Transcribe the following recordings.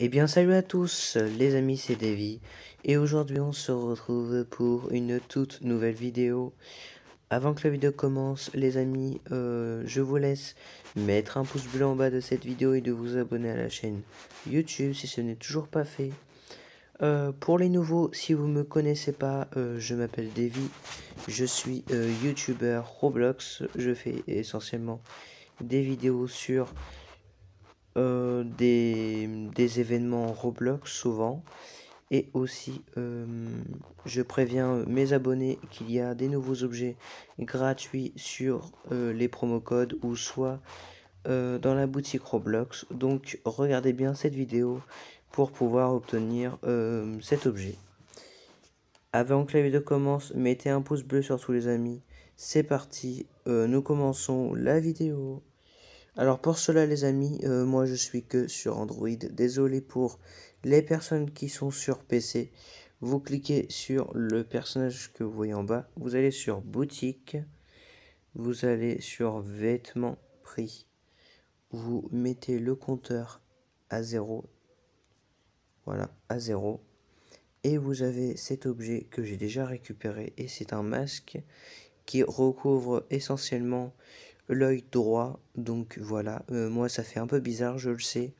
Et eh bien salut à tous les amis c'est Davy et aujourd'hui on se retrouve pour une toute nouvelle vidéo. Avant que la vidéo commence les amis euh, je vous laisse mettre un pouce bleu en bas de cette vidéo et de vous abonner à la chaîne YouTube si ce n'est toujours pas fait. Euh, pour les nouveaux si vous me connaissez pas euh, je m'appelle Davy, je suis youtubeur Roblox, je fais essentiellement des vidéos sur euh, des, événements Roblox souvent. Et aussi, euh, je préviens euh, mes abonnés qu'il y a des nouveaux objets gratuits sur les promo codes ou soit dans la boutique Roblox. Donc, regardez bien cette vidéo pour pouvoir obtenir cet objet. Avant que la vidéo commence, mettez un pouce bleu sur tous les amis. C'est parti, nous commençons la vidéo. Alors pour cela les amis, euh, moi je suis que sur Android. Désolé pour les personnes qui sont sur PC. Vous cliquez sur le personnage que vous voyez en bas. Vous allez sur boutique. Vous allez sur vêtements prix. Vous mettez le compteur à zéro, Voilà, à zéro. Et vous avez cet objet que j'ai déjà récupéré. Et c'est un masque qui recouvre essentiellement l'œil droit. Donc voilà, euh, moi ça fait un peu bizarre, je le sais.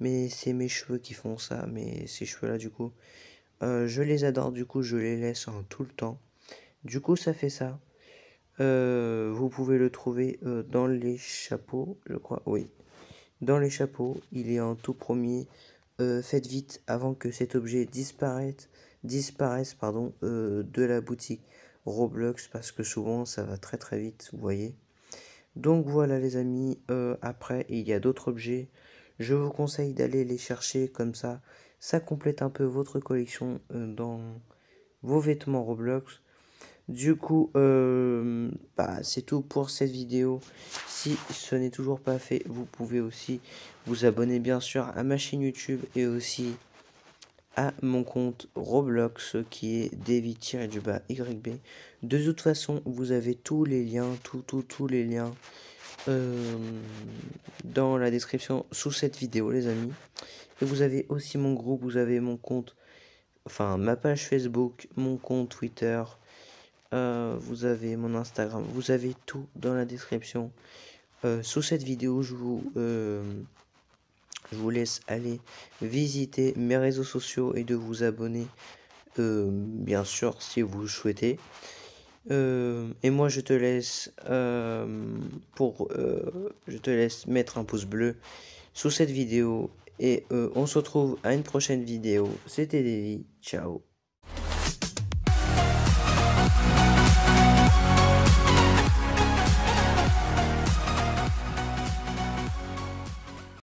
Mais c'est mes cheveux qui font ça, mais ces cheveux-là du coup, euh, je les adore, du coup je les laisse hein, tout le temps. Du coup ça fait ça. Euh, vous pouvez le trouver dans les chapeaux, je crois, oui. Dans les chapeaux, il est en tout premier. faites vite avant que cet objet disparaisse, disparaisse pardon, de la boutique Roblox parce que souvent ça va très très vite, vous voyez. Donc voilà les amis, euh, après il y a d'autres objets. Je vous conseille d'aller les chercher comme ça. Ça complète un peu votre collection euh, dans vos vêtements Roblox. Du coup, euh, bah, c'est tout pour cette vidéo. Si ce n'est toujours pas fait, vous pouvez aussi vous abonner bien sûr à ma chaîne YouTube et aussi à mon compte Roblox qui est David du bas YB. De toute façon, vous avez tous les liens, tout, tout, tous les liens euh, dans la description sous cette vidéo, les amis. Et vous avez aussi mon groupe, vous avez mon compte, enfin ma page Facebook, mon compte Twitter, euh, vous avez mon Instagram, vous avez tout dans la description. Euh, sous cette vidéo, je vous je vous laisse aller visiter mes réseaux sociaux et de vous abonner, euh, bien sûr, si vous le souhaitez. Euh, et moi, je te laisse euh, pour, je te laisse mettre un pouce bleu sous cette vidéo et on se retrouve à une prochaine vidéo. C'était Davy. Ciao.